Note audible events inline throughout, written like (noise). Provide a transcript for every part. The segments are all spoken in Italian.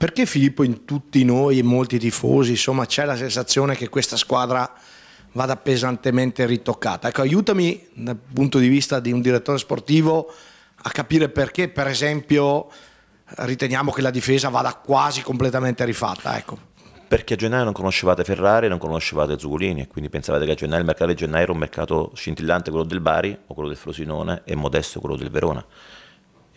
Perché Filippo in tutti noi e molti tifosi, insomma, c'è la sensazione che questa squadra vada pesantemente ritoccata? Ecco, aiutami dal punto di vista di un direttore sportivo a capire perché, per esempio, riteniamo che la difesa vada quasi completamente rifatta, ecco. Perché a gennaio non conoscevate Ferrari, non conoscevate Zugolini, quindi pensavate che a gennaio il mercato di gennaio era un mercato scintillante quello del Bari o quello del Frosinone e modesto quello del Verona.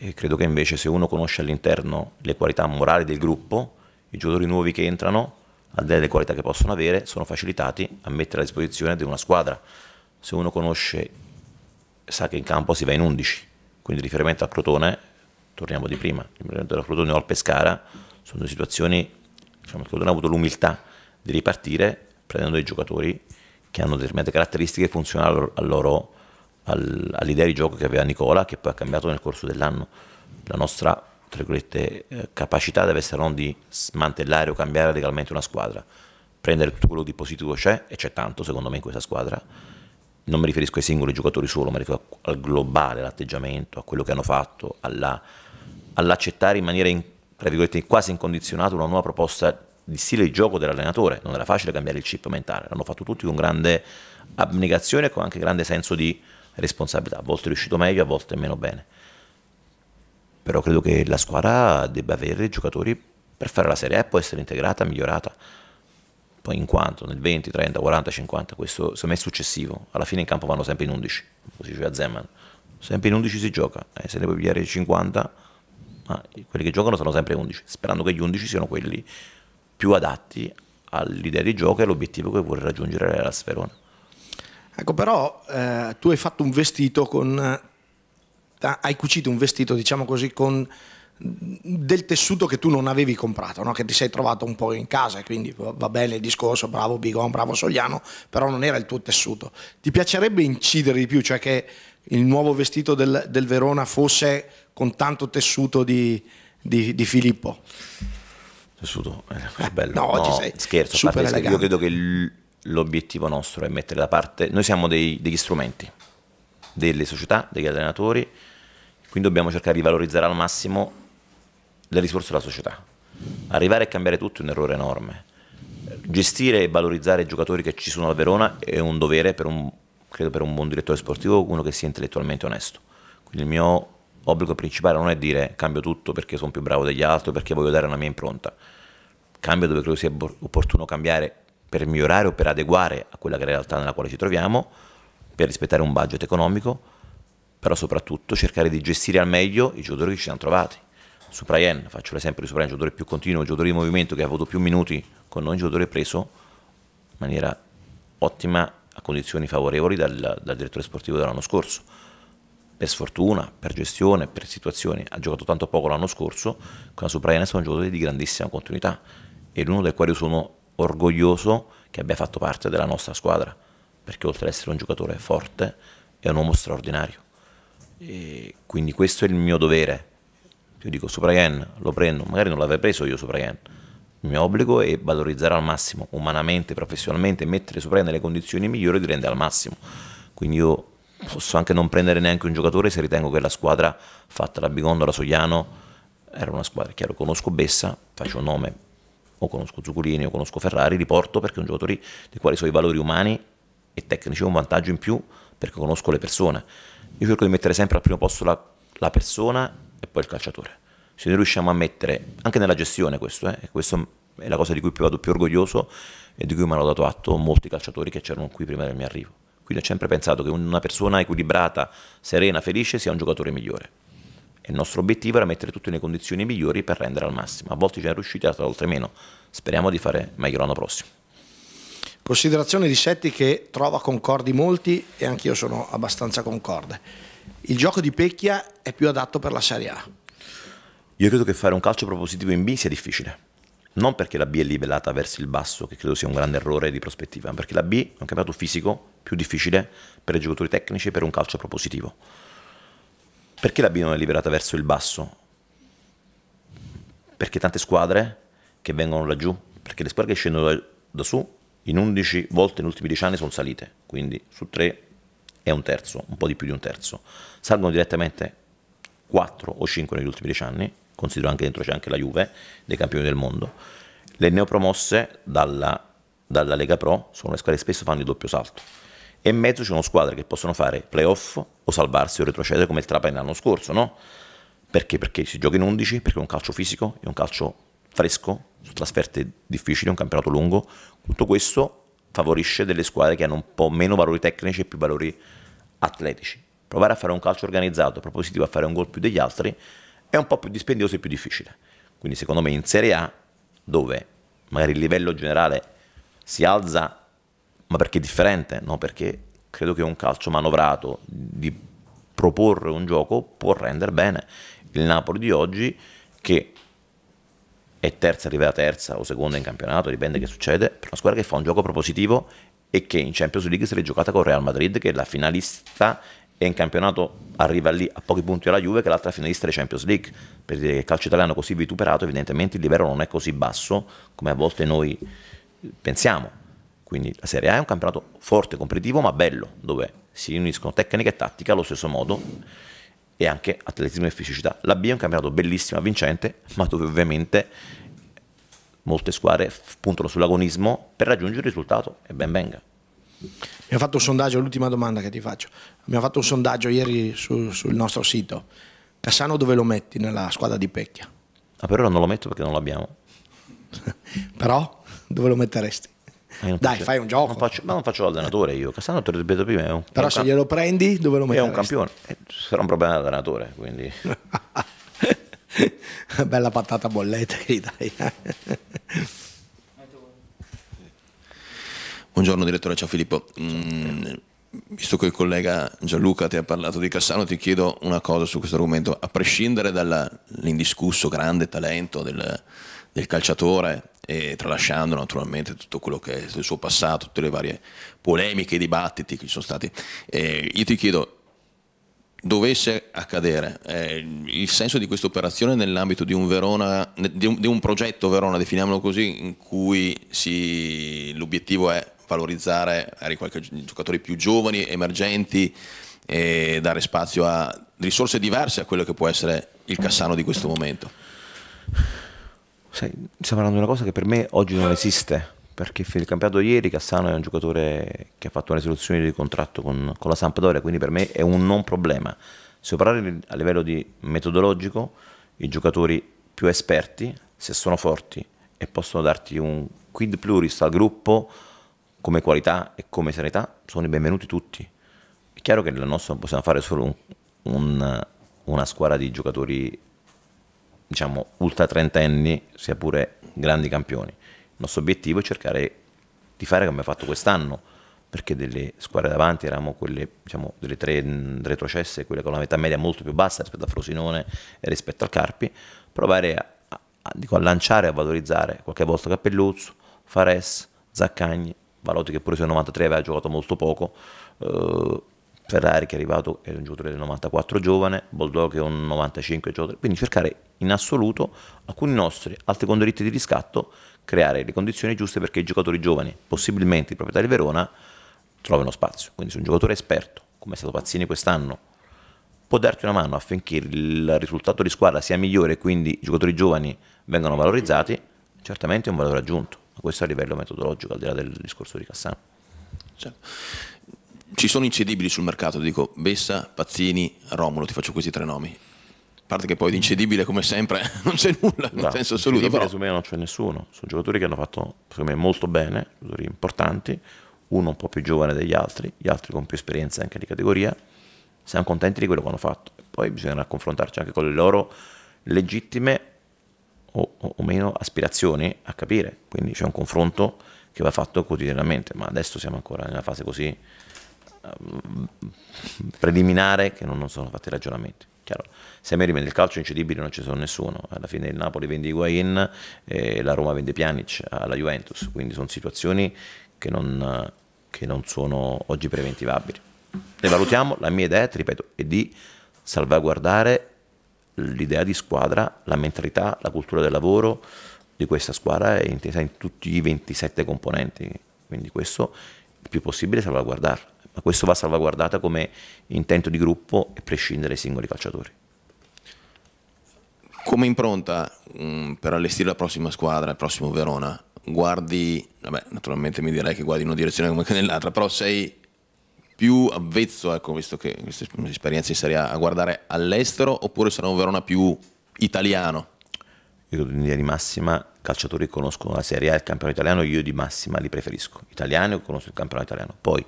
E credo che invece se uno conosce all'interno le qualità morali del gruppo, i giocatori nuovi che entrano, al di là delle qualità che possono avere, sono facilitati a mettere a disposizione di una squadra. Se uno conosce, sa che in campo si va in 11, quindi riferimento a Crotone, torniamo di prima, riferimento a Crotone o al Pescara, sono due situazioni, diciamo, Crotone ha avuto l'umiltà di ripartire prendendo dei giocatori che hanno determinate caratteristiche funzionali al loro al, all'idea di gioco che aveva Nicola, che poi ha cambiato nel corso dell'anno. La nostra tra eh, capacità deve essere non di smantellare o cambiare legalmente una squadra, prendere tutto quello di positivo c'è, e c'è tanto secondo me in questa squadra. Non mi riferisco ai singoli giocatori solo, ma riferisco al globale, all'atteggiamento, a quello che hanno fatto, alla, all'accettare in maniera in, quasi incondizionata una nuova proposta di stile di gioco dell'allenatore. Non era facile cambiare il chip mentale, l'hanno fatto tutti con grande abnegazione e con anche grande senso di responsabilità, a volte è riuscito meglio, a volte meno bene. Però credo che la squadra debba avere giocatori per fare la Serie A può essere integrata, migliorata. Poi in quanto? Nel 20, 30, 40, 50, questo secondo me è successivo. Alla fine in campo vanno sempre in 11, così diceva Zeman. Sempre in 11 si gioca, eh, se ne puoi pigliare 50, ma quelli che giocano sono sempre 11, sperando che gli 11 siano quelli più adatti all'idea di gioco e all'obiettivo che vuole raggiungere la Sferona. Ecco, però eh, tu hai fatto un vestito con... Eh, hai cucito un vestito, diciamo così, con del tessuto che tu non avevi comprato, no? che ti sei trovato un po' in casa, quindi va bene il discorso, bravo Bigon, bravo Sogliano, però non era il tuo tessuto. Ti piacerebbe incidere di più, cioè che il nuovo vestito del, del Verona fosse con tanto tessuto di, di, di Filippo? Tessuto, è eh, bello. No, oggi no, sei scherzo, super io credo che Il l'obiettivo nostro è mettere da parte, noi siamo dei, degli strumenti delle società, degli allenatori, quindi dobbiamo cercare di valorizzare al massimo le risorse della società. Arrivare a cambiare tutto è un errore enorme. Gestire e valorizzare i giocatori che ci sono a Verona è un dovere per un, credo per un buon direttore sportivo, uno che sia intellettualmente onesto. Quindi il mio obbligo principale non è dire cambio tutto perché sono più bravo degli altri, perché voglio dare una mia impronta. Cambio dove credo sia opportuno cambiare per migliorare o per adeguare a quella che è la realtà nella quale ci troviamo, per rispettare un budget economico, però soprattutto cercare di gestire al meglio i giocatori che ci siamo trovati. Supraien, faccio l'esempio di Supraien, giocatore più continuo, giocatore di movimento che ha avuto più minuti con noi, giocatore preso in maniera ottima a condizioni favorevoli dal, dal direttore sportivo dell'anno scorso. Per sfortuna, per gestione, per situazioni, ha giocato tanto poco l'anno scorso, con la Supraien sono giocatori di grandissima continuità e l'uno del quale sono orgoglioso che abbia fatto parte della nostra squadra, perché oltre ad essere un giocatore forte è un uomo straordinario. E quindi questo è il mio dovere. Io dico Suprayen, lo prendo, magari non l'avrei preso io Suprayen. Il mio obbligo è valorizzare al massimo, umanamente, professionalmente, mettere Suprayen nelle condizioni migliori di rendere al massimo. Quindi io posso anche non prendere neanche un giocatore se ritengo che la squadra fatta da Bigondo, da Sogliano, era una squadra, chiaro, conosco Bessa, faccio un nome, o conosco Zuccolini o conosco Ferrari, li porto perché sono giocatori di quali so i valori umani e tecnici, ho un vantaggio in più perché conosco le persone. Io cerco di mettere sempre al primo posto la, la persona e poi il calciatore. Se noi riusciamo a mettere, anche nella gestione questo, eh, questo è la cosa di cui più vado più orgoglioso e di cui mi hanno dato atto molti calciatori che c'erano qui prima del mio arrivo. Quindi ho sempre pensato che una persona equilibrata, serena, felice sia un giocatore migliore. E il nostro obiettivo era mettere tutto nelle condizioni migliori per rendere al massimo. A volte ci siamo riusciti, altre volte meno. Speriamo di fare meglio l'anno prossimo. Considerazione di Setti che trova concordi molti e anch'io sono abbastanza concorde. Il gioco di Pecchia è più adatto per la Serie A. Io credo che fare un calcio propositivo in B sia difficile. Non perché la B è livellata verso il basso, che credo sia un grande errore di prospettiva, ma perché la B è un campionato fisico più difficile per i giocatori tecnici e per un calcio propositivo. Perché la B non è liberata verso il basso? Perché tante squadre che vengono laggiù, perché le squadre che scendono da, da su in 11 volte negli ultimi 10 anni sono salite, quindi su 3 è un terzo, un po' di più di un terzo. Salgono direttamente 4 o 5 negli ultimi 10 anni, considero anche dentro c'è anche la Juve, dei campioni del mondo. Le neopromosse dalla, dalla Lega Pro sono le squadre che spesso fanno il doppio salto e mezzo ci sono squadre che possono fare playoff o salvarsi o retrocedere come il Trapani l'anno scorso, no? Perché? Perché si gioca in 11, perché è un calcio fisico, è un calcio fresco, su trasferte difficili, un campionato lungo, tutto questo favorisce delle squadre che hanno un po' meno valori tecnici e più valori atletici. Provare a fare un calcio organizzato, propositivo a fare un gol più degli altri, è un po' più dispendioso e più difficile. Quindi secondo me in Serie A, dove magari il livello generale si alza ma perché è differente, no? perché credo che un calcio manovrato di proporre un gioco può rendere bene il Napoli di oggi che è terza, arriva terza o seconda in campionato, dipende che succede, per una squadra che fa un gioco propositivo e che in Champions League si è giocata con Real Madrid che è la finalista e in campionato arriva lì a pochi punti alla Juve che è l'altra finalista della Champions League per dire che il calcio italiano così vituperato evidentemente il livello non è così basso come a volte noi pensiamo quindi la Serie A è un campionato forte, competitivo, ma bello, dove si uniscono tecnica e tattica allo stesso modo e anche atletismo e fisicità. La B è un campionato bellissimo, vincente, (laughs) ma dove ovviamente molte squadre puntano sull'agonismo per raggiungere il risultato e ben venga. Mi ha fatto un sondaggio, l'ultima domanda che ti faccio. Mi ha fatto un sondaggio ieri su, sul nostro sito. Cassano dove lo metti nella squadra di Pecchia? Ah, per ora non lo metto perché non l'abbiamo. (laughs) Però dove lo metteresti? Dai, fai un gioco. Non faccio, ma non faccio l'allenatore io. Cassano, te lo ripeto prima. È un, Però è un se glielo prendi, dove lo metti? È un campione. Eh, sarà un problema dell'allenatore, quindi. (laughs) Bella patata bolletta (laughs) dai. Buongiorno direttore, ciao Filippo. Mm, visto che il collega Gianluca ti ha parlato di Cassano, ti chiedo una cosa su questo argomento. A prescindere dall'indiscusso grande talento del, del calciatore, e tralasciando naturalmente tutto quello che è il suo passato, tutte le varie polemiche e dibattiti che ci sono stati. Eh, io ti chiedo, dovesse accadere eh, il senso di questa operazione nell'ambito di un, Verona, di, un, di un progetto Verona, definiamolo così, in cui si, l'obiettivo è valorizzare magari qualche giocatori più giovani, emergenti e dare spazio a risorse diverse a quello che può essere il Cassano di questo momento. Sai, stiamo parlando di una cosa che per me oggi non esiste. Perché il campionato ieri Cassano è un giocatore che ha fatto una risoluzione di contratto con, con la Sampdoria, quindi per me è un non problema. Se operare a livello di metodologico, i giocatori più esperti, se sono forti e possono darti un quid pluris al gruppo come qualità e come serietà, sono i benvenuti tutti. È chiaro che nel nostro non possiamo fare solo un, un, una squadra di giocatori diciamo, ultra trentenni, sia pure grandi campioni. Il nostro obiettivo è cercare di fare come ha fatto quest'anno, perché delle squadre davanti eravamo quelle, diciamo, delle tre retrocesse, quelle con la metà media molto più bassa rispetto a Frosinone e rispetto al Carpi, provare a, a, a, a lanciare e a valorizzare qualche volta Cappelluzzo, Fares, Zaccagni, Valotti che pure se 93 aveva giocato molto poco, eh, Ferrari che è arrivato è un giocatore del 94 giovane, che è un 95 giovane, quindi cercare in assoluto alcuni nostri, altri con diritti di riscatto, creare le condizioni giuste perché i giocatori giovani, possibilmente i proprietari di Verona, trovino spazio. Quindi se un giocatore esperto, come è stato Pazzini quest'anno, può darti una mano affinché il risultato di squadra sia migliore e quindi i giocatori giovani vengano valorizzati, certamente è un valore aggiunto, ma questo a livello metodologico, al di là del discorso di Cassano. Certo ci sono incedibili sul mercato, dico Bessa, Pazzini, Romolo, ti faccio questi tre nomi. A parte che poi di incedibile, come sempre, (laughs) non c'è nulla, no, nel senso assoluto. Però... Secondo me non c'è nessuno. Sono giocatori che hanno fatto, secondo me, molto bene, giocatori importanti, uno un po' più giovane degli altri, gli altri con più esperienza anche di categoria. Siamo contenti di quello che hanno fatto. Poi bisognerà confrontarci anche con le loro legittime o, o meno aspirazioni a capire. Quindi c'è un confronto che va fatto quotidianamente, ma adesso siamo ancora nella fase così Ehm, preliminare che non, sono fatti ragionamenti. Chiaro. Se a me rimane il calcio incedibili non ci sono nessuno, alla fine il Napoli vende Higuain e la Roma vende Pjanic alla Juventus, quindi sono situazioni che non, che non sono oggi preventivabili. Ne valutiamo, la mia idea, ripeto, è di salvaguardare l'idea di squadra, la mentalità, la cultura del lavoro di questa squadra è intesa in tutti i 27 componenti, quindi questo il più possibile salvaguardarlo ma questo va salvaguardato come intento di gruppo e prescindere dai singoli calciatori. Come impronta mm, per allestire la prossima squadra, il prossimo Verona, guardi, vabbè, naturalmente mi direi che guardi in una direzione come che nell'altra, però sei più avvezzo, ecco, visto che queste esperienze in Serie A, a guardare all'estero oppure sarà un Verona più italiano? Io in linea di massima, calciatori conoscono la Serie A e il campionato italiano, io di massima li preferisco. Italiano, conosco il campionato italiano. Poi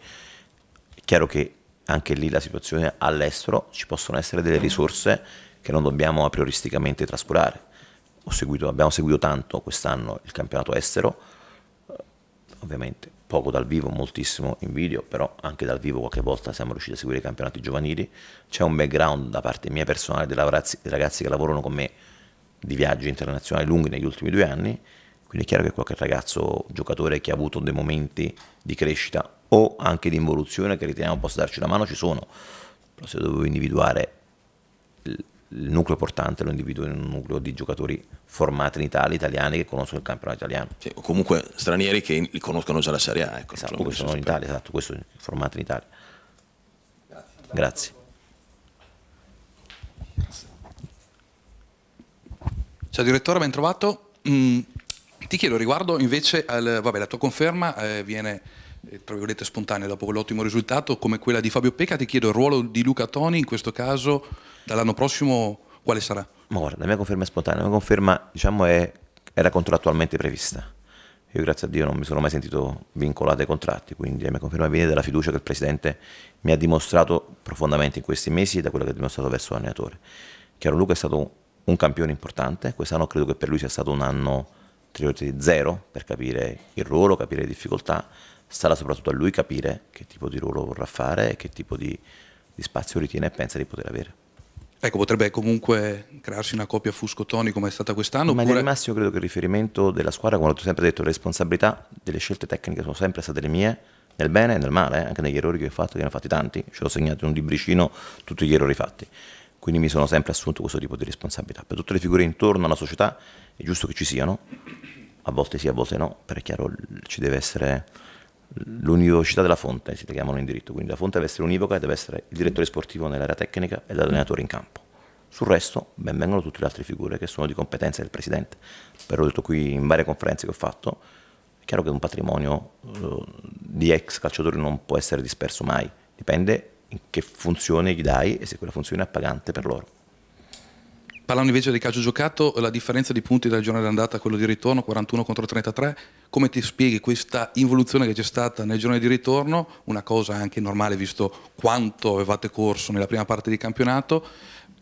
chiaro che anche lì la situazione all'estero ci possono essere delle risorse che non dobbiamo a prioristicamente trascurare. Seguito, abbiamo seguito tanto quest'anno il campionato estero, eh, ovviamente poco dal vivo, moltissimo in video, però anche dal vivo qualche volta siamo riusciti a seguire i campionati giovanili. C'è un background da parte mia personale dei ragazzi, dei ragazzi che lavorano con me di viaggi internazionali lunghi negli ultimi due anni, quindi è chiaro che qualche ragazzo giocatore che ha avuto dei momenti di crescita o anche di involuzione che riteniamo possa darci una mano ci sono, però se dovevo individuare il, il nucleo portante lo individuo in un nucleo di giocatori formati in Italia, italiani che conoscono il campionato italiano. Sì, o comunque stranieri che conoscono già la Serie A. Ecco, esatto, questo sono in Italia, esatto, questo formato in Italia. Grazie. Grazie. Ciao direttore, ben trovato. Mm, ti chiedo riguardo invece al, vabbè, la tua conferma eh, viene eh, tra virgolette spontanea dopo quell'ottimo risultato come quella di Fabio Pecca, ti chiedo il ruolo di Luca Toni in questo caso dall'anno prossimo quale sarà? Ma guarda, la mia conferma è spontanea, la mia conferma diciamo è, era contrattualmente prevista. Io grazie a Dio non mi sono mai sentito vincolato ai contratti, quindi la mia conferma viene dalla fiducia che il Presidente mi ha dimostrato profondamente in questi mesi e da quello che ha dimostrato verso l'allenatore. Chiaro Luca è stato un, un campione importante, quest'anno credo che per lui sia stato un anno zero per capire il ruolo, capire le difficoltà, Sarà soprattutto a lui capire che tipo di ruolo vorrà fare e che tipo di, di spazio ritiene e pensa di poter avere. Ecco, potrebbe comunque crearsi una coppia Fusco-Toni come è stata quest'anno. Ma oppure... nel massimo credo che il riferimento della squadra, come ho sempre detto, le responsabilità delle scelte tecniche sono sempre state le mie, nel bene e nel male, eh, anche negli errori che ho fatto, che ne ho fatti tanti, ce l'ho segnato in un libricino tutti gli errori fatti. Quindi mi sono sempre assunto questo tipo di responsabilità. Per tutte le figure intorno alla società è giusto che ci siano, a volte sì, a volte no, perché è chiaro ci deve essere l'univocità della fonte, si chiamano in diritto, quindi la fonte deve essere univoca e deve essere il direttore sportivo nell'area tecnica e l'allenatore in campo. Sul resto benvengono tutte le altre figure che sono di competenza del Presidente. Però ho detto qui in varie conferenze che ho fatto, è chiaro che un patrimonio eh, di ex calciatori non può essere disperso mai, dipende in che funzione gli dai e se quella funzione è pagante per loro. Parlando invece del calcio giocato, la differenza di punti dal giorno d'andata a quello di ritorno, 41 contro 33, come ti spieghi questa involuzione che c'è stata nel giorno di ritorno, una cosa anche normale visto quanto avevate corso nella prima parte di campionato,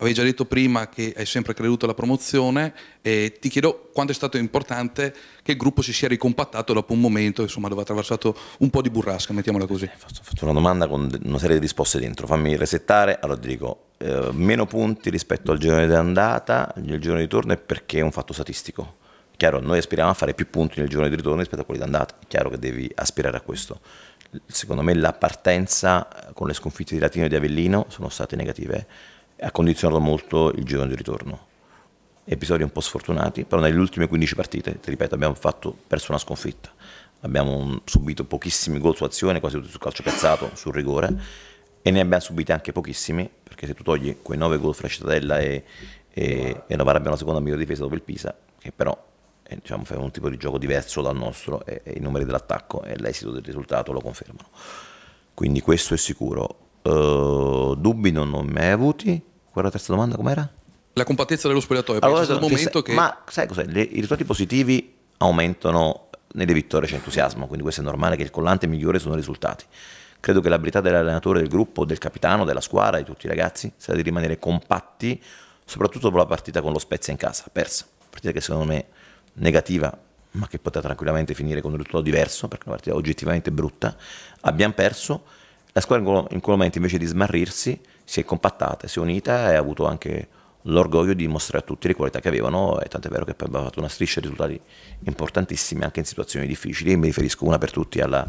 Avevi già detto prima che hai sempre creduto alla promozione e ti chiedo quanto è stato importante che il gruppo si sia ricompattato dopo un momento insomma, dove ha attraversato un po' di burrasca, mettiamola così. Eh, faccio, una domanda con una serie di risposte dentro, fammi resettare, allora ti dico eh, meno punti rispetto al girone d'andata, il giorno di ritorno è perché è un fatto statistico. Chiaro, noi aspiriamo a fare più punti nel giorno di ritorno rispetto a quelli d'andata, è chiaro che devi aspirare a questo secondo me la partenza eh, con le sconfitte di Latino e di Avellino sono state negative ha condizionato molto il girone di ritorno. Episodi un po' sfortunati, però nelle ultime 15 partite, ti ripeto, abbiamo fatto, perso una sconfitta. Abbiamo mm, subito pochissimi gol su azione, quasi tutti sul calcio piazzato, sul rigore, e ne abbiamo subiti anche pochissimi, perché se tu togli quei 9 gol fra Cittadella e, e, e Novara abbiamo la seconda migliore difesa dopo il Pisa, che però è, eh, diciamo, fa un tipo di gioco diverso dal nostro e, e i numeri dell'attacco e l'esito del risultato lo confermano. Quindi questo è sicuro. Uh, dubbi non ho mai avuti, quella terza domanda com'era? La compattezza dello spogliatoio. Allora, no, momento sei, che... Ma sai cos'è? Le, I risultati positivi aumentano nelle vittorie, c'è entusiasmo, quindi questo è normale che il collante migliore sono i risultati. Credo che l'abilità dell'allenatore, del gruppo, del capitano, della squadra, di tutti i ragazzi sia di rimanere compatti, soprattutto dopo la partita con lo Spezia in casa, persa. Partita che secondo me è negativa, ma che poteva tranquillamente finire con un risultato diverso, perché è una partita oggettivamente brutta. Abbiamo perso la squadra in quel momento invece di smarrirsi si è compattata, si è unita e ha avuto anche l'orgoglio di mostrare a tutti le qualità che avevano e tant'è vero che poi abbiamo fatto una striscia di risultati importantissimi anche in situazioni difficili e mi riferisco una per tutti alla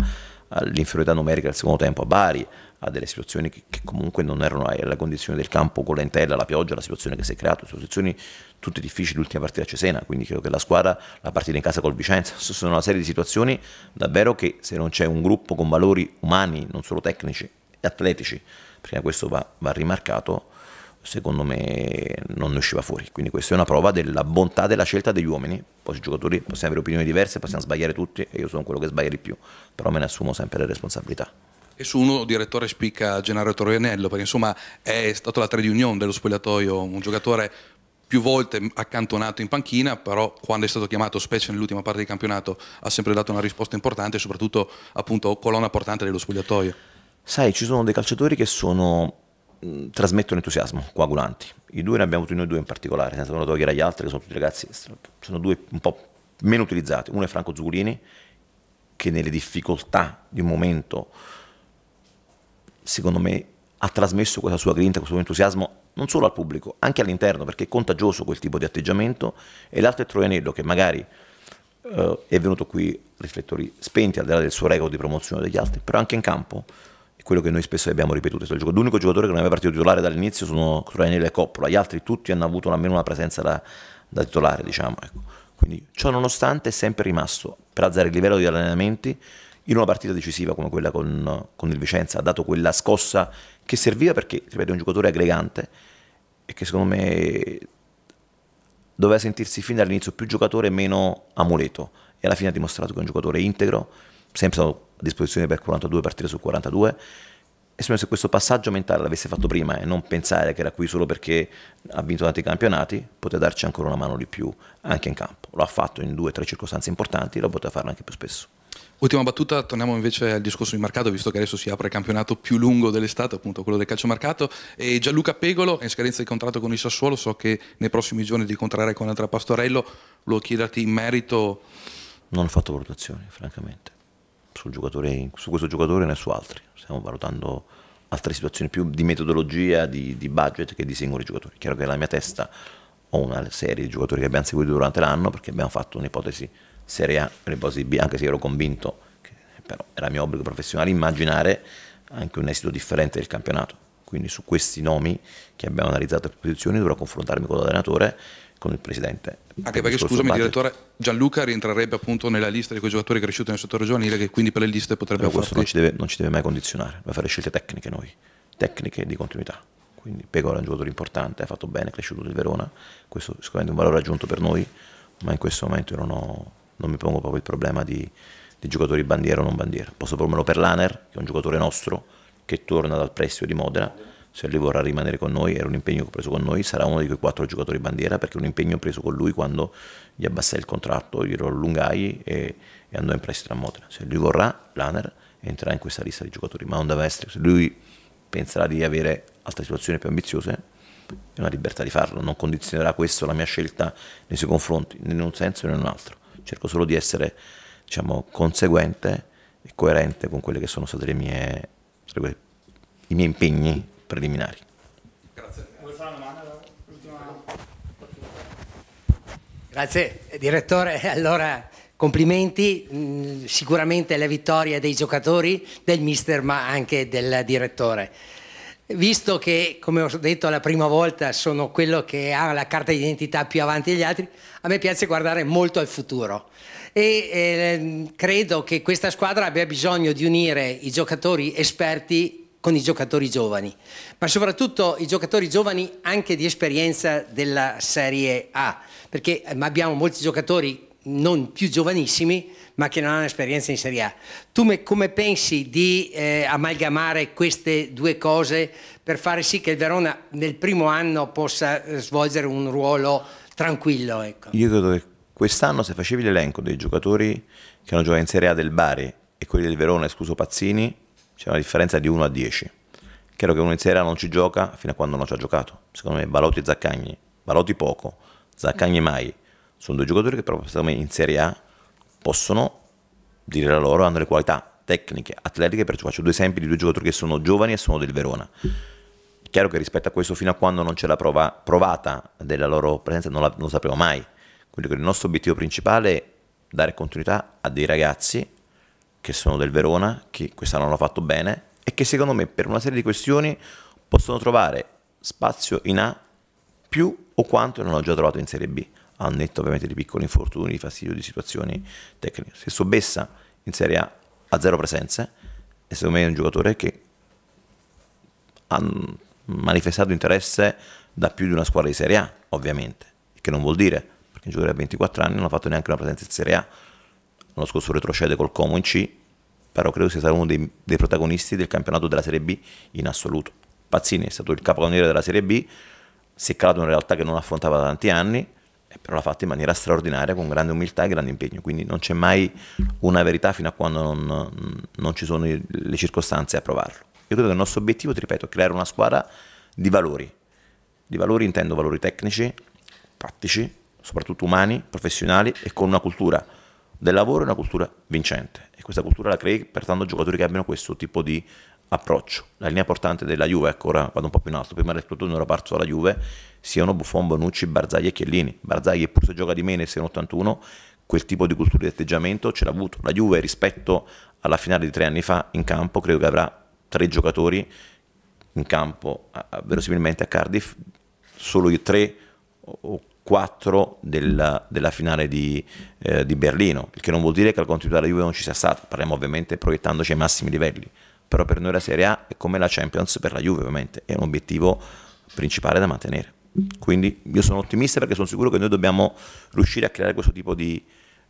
all'inferiorità numerica del secondo tempo a Bari, a delle situazioni che, che comunque non erano alla eh, condizione del campo con l'entella, la pioggia, la situazione che si è creata, situazioni tutte difficili l'ultima partita a Cesena, quindi credo che la squadra, la partita in casa col Vicenza, sono una serie di situazioni davvero che se non c'è un gruppo con valori umani, non solo tecnici, e atletici, perché questo va, va rimarcato, secondo me non ne usciva fuori. Quindi questa è una prova della bontà della scelta degli uomini. Poi i giocatori possiamo avere opinioni diverse, possiamo sbagliare tutti e io sono quello che sbaglia di più, però me ne assumo sempre le responsabilità. E su uno direttore spicca Gennaro Torianello, perché insomma è stato la trade union dello spogliatoio, un giocatore più volte accantonato in panchina, però quando è stato chiamato, specie nell'ultima parte del campionato, ha sempre dato una risposta importante soprattutto appunto colonna portante dello spogliatoio. Sai, ci sono dei calciatori che sono Mm, trasmettono entusiasmo, coagulanti. I due ne abbiamo avuti noi due in particolare, senza uno togliere agli altri, che sono tutti ragazzi, sono due un po' meno utilizzati. Uno è Franco Zugolini, che nelle difficoltà di un momento, secondo me, ha trasmesso questa sua grinta, questo suo entusiasmo non solo al pubblico, anche all'interno, perché è contagioso quel tipo di atteggiamento, e l'altro è Troianello, che magari eh, è venuto qui riflettori spenti, al di là del suo record di promozione degli altri, però anche in campo quello che noi spesso abbiamo ripetuto. Gioco. L'unico giocatore che non aveva partito titolare dall'inizio sono Troianello e Coppola, gli altri tutti hanno avuto almeno una presenza da, da titolare, diciamo. Ecco. Quindi, ciò nonostante è sempre rimasto, per alzare il livello di allenamenti, in una partita decisiva come quella con, con il Vicenza, ha dato quella scossa che serviva perché, ripeto, è un giocatore aggregante e che secondo me doveva sentirsi fin dall'inizio più giocatore e meno amuleto e alla fine ha dimostrato che è un giocatore integro, sempre stato disposizione per 42 partire su 42. E se se questo passaggio mentale l'avesse fatto prima e non pensare che era qui solo perché ha vinto tanti campionati, poteva darci ancora una mano di più anche in campo. Lo ha fatto in due o tre circostanze importanti, lo poteva farlo anche più spesso. Ultima battuta, torniamo invece al discorso di mercato, visto che adesso si apre il campionato più lungo dell'estate, appunto quello del calciomercato. E Gianluca Pegolo è in scadenza di contratto con il Sassuolo, so che nei prossimi giorni ti incontrerai con Andrea Pastorello, lo chiederti in merito. Non ho fatto valutazioni, francamente su, su questo giocatore né su altri, stiamo valutando altre situazioni più di metodologia, di, di, budget che di singoli giocatori. Chiaro che nella mia testa ho una serie di giocatori che abbiamo seguito durante l'anno perché abbiamo fatto un'ipotesi Serie A, un'ipotesi B, anche se ero convinto, che, però era mio obbligo professionale, immaginare anche un esito differente del campionato. Quindi su questi nomi che abbiamo analizzato a posizioni dovrò confrontarmi con l'allenatore con il presidente. Anche perché, scusami, battere. direttore, Gianluca rientrerebbe appunto nella lista di quei giocatori cresciuti nel settore giovanile che quindi per le liste potrebbe Però questo non, ci deve, non ci deve mai condizionare, va fare scelte tecniche noi, tecniche di continuità quindi Pecora è un giocatore importante, ha fatto bene, è cresciuto del Verona, questo sicuramente è un valore aggiunto per noi, ma in questo momento io non, ho, non mi pongo proprio il problema di, di, giocatori bandiera o non bandiera, posso pormelo per l'Aner, che è un giocatore nostro, che torna dal prestito di Modena, se lui vorrà rimanere con noi, era un impegno che ho preso con noi, sarà uno di quei quattro giocatori bandiera perché è un impegno preso con lui quando gli abbassai il contratto, glielo allungai e, e andò in prestito a Modena. Se lui vorrà, l'ANER entrerà in questa lista di giocatori, ma non deve essere, se lui penserà di avere altre situazioni più ambiziose, è una libertà di farlo, non condizionerà questo la mia scelta nei suoi confronti, né in un senso né in un altro. Cerco solo di essere diciamo, conseguente e coerente con quelle che sono stati mie, i miei impegni preliminari. Grazie. Vuoi fare una domanda? Grazie direttore, (laughs) allora complimenti, mm, sicuramente la vittoria dei giocatori, del mister ma anche del direttore. Visto che, come ho detto la prima volta, sono quello che ha la carta d'identità più avanti degli altri, a me piace guardare molto al futuro e eh, credo che questa squadra abbia bisogno di unire i giocatori esperti con i giocatori giovani, ma soprattutto i giocatori giovani anche di esperienza della Serie A, perché ehm, abbiamo molti giocatori non più giovanissimi, ma che non hanno esperienza in Serie A. Tu come pensi di eh, amalgamare queste due cose per fare sì che il Verona nel primo anno possa eh, svolgere un ruolo tranquillo? Ecco? Io credo che quest'anno se facevi l'elenco dei giocatori che hanno giocato in Serie A del Bari e quelli del Verona, escluso Pazzini, c'è una differenza di 1 a 10. Chiaro che uno in Serie A non ci gioca fino a quando non ci ha giocato. Secondo me Balotti e Zaccagni, Balotti poco, Zaccagni mai. Sono due giocatori che proprio secondo me in Serie A possono dire la loro, hanno le qualità tecniche, atletiche, perciò faccio due esempi di due giocatori che sono giovani e sono del Verona. Chiaro che rispetto a questo fino a quando non c'è la prova, provata della loro presenza non, la, non sapremo mai. Quindi il nostro obiettivo principale è dare continuità a dei ragazzi che sono del Verona, che quest'anno hanno fatto bene e che secondo me per una serie di questioni possono trovare spazio in A più o quanto non ho già trovato in Serie B, al netto ovviamente di piccoli infortuni, di fastidio, di situazioni tecniche. Stesso Bessa in Serie A ha zero presenze e secondo me è un giocatore che ha manifestato interesse da più di una squadra di Serie A, ovviamente, che non vuol dire, perché un giocatore ha 24 anni non ha fatto neanche una presenza in Serie A, l'anno scorso retrocede col Como in C, però credo sia stato uno dei, dei, protagonisti del campionato della Serie B in assoluto. Pazzini è stato il capocannoniere della Serie B, si è calato in realtà che non affrontava da tanti anni, eh, però l'ha fatto in maniera straordinaria, con grande umiltà e grande impegno. Quindi non c'è mai una verità fino a quando non, non ci sono le circostanze a provarlo. Io credo che il nostro obiettivo, ti ripeto, è creare una squadra di valori. Di valori intendo valori tecnici, tattici, soprattutto umani, professionali e con una cultura del lavoro è una cultura vincente e questa cultura la crei pertanto giocatori che abbiano questo tipo di approccio. La linea portante della Juve, ecco ora vado un po' più in alto, prima del tutto non era parso dalla Juve, siano Buffon, Bonucci, Barzagli e Chiellini. Barzagli pur se gioca di meno e se in 81, quel tipo di cultura di atteggiamento ce l'ha avuto. La Juve rispetto alla finale di tre anni fa in campo credo che avrà tre giocatori in campo, verosimilmente a Cardiff, solo i tre o 4 della, della finale di, eh, di, Berlino, il che non vuol dire che la continuità della Juve non ci sia stata, parliamo ovviamente proiettandoci ai massimi livelli, però per noi la Serie A è come la Champions per la Juve ovviamente, è un obiettivo principale da mantenere. Quindi io sono ottimista perché sono sicuro che noi dobbiamo riuscire a creare questo tipo di,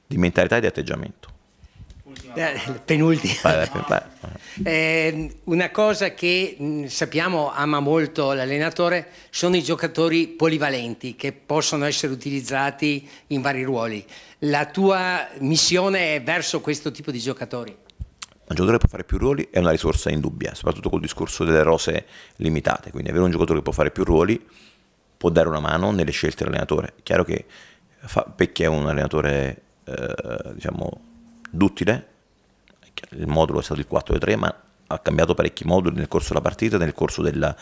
di mentalità e di atteggiamento penultima. Eh, ehm, una cosa che mh, mm, sappiamo ama molto l'allenatore sono i giocatori polivalenti che possono essere utilizzati in vari ruoli. La tua missione è verso questo tipo di giocatori? un giocatore che può fare più ruoli è una risorsa indubbia, soprattutto col discorso delle rose limitate, quindi avere un giocatore che può fare più ruoli può dare una mano nelle scelte dell'allenatore. chiaro che fa, Pecchi è un allenatore, eh, diciamo, duttile, il modulo è stato il 4 3, ma ha cambiato parecchi moduli nel corso della partita, nel corso della,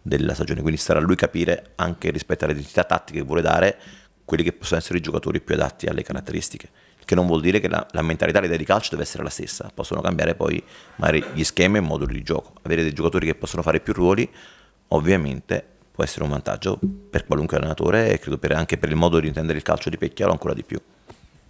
della stagione, quindi sarà a lui capire anche rispetto alle identità tattiche che vuole dare quelli che possono essere i giocatori più adatti alle caratteristiche. Che non vuol dire che la, la mentalità, l'idea di calcio deve essere la stessa, possono cambiare poi magari gli schemi e i moduli di gioco. Avere dei giocatori che possono fare più ruoli, ovviamente può essere un vantaggio per qualunque allenatore e credo per, anche per il modo di intendere il calcio di Pecchiaro ancora di più.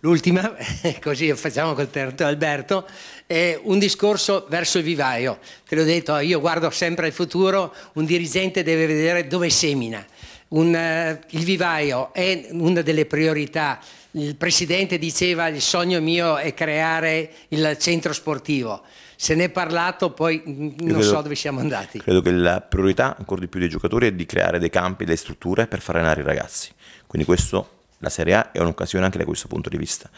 L'ultima, (laughs) così facciamo col terzo Alberto, è un discorso verso il vivaio. Te l'ho detto, io guardo sempre al futuro, un dirigente deve vedere dove semina. Un, uh, il vivaio è una delle priorità. Il presidente diceva il sogno mio è creare il centro sportivo. Se ne è parlato, poi mm, non credo, so dove siamo andati. Credo che la priorità, ancora di più dei giocatori, è di creare dei campi, delle strutture per far allenare i ragazzi. Quindi questo la Serie A è un'occasione anche da questo punto di vista.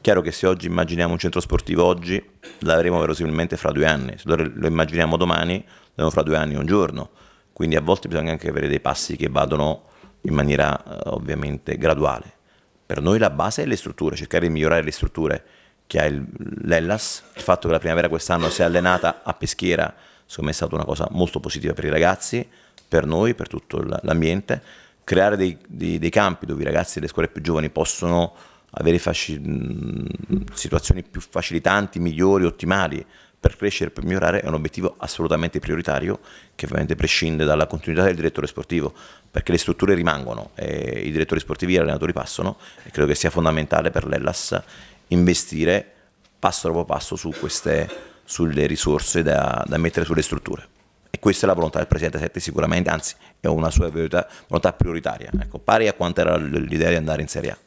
Chiaro che se oggi immaginiamo un centro sportivo oggi, l'avremo verosimilmente fra due anni, se lo immaginiamo domani, l'avremo fra due anni un giorno, quindi a volte bisogna anche avere dei passi che vadano in maniera eh, ovviamente graduale. Per noi la base è le strutture, cercare di migliorare le strutture che ha l'Ellas, il fatto che la primavera quest'anno si è allenata a Peschiera, secondo me è stata una cosa molto positiva per i ragazzi, per noi, per tutto l'ambiente creare dei, dei, dei campi dove i ragazzi delle scuole più giovani possono avere situazioni più facilitanti, migliori, ottimali per crescere, per migliorare, è un obiettivo assolutamente prioritario che ovviamente prescinde dalla continuità del direttore sportivo, perché le strutture rimangono, i direttori sportivi e gli allenatori passano e credo che sia fondamentale per l'Ellas investire passo dopo passo su queste, sulle risorse da, da mettere sulle strutture e questa è la volontà del Presidente Setti sicuramente, anzi è una sua volontà prioritaria, ecco, pari a quanto era l'idea di andare in Serie A.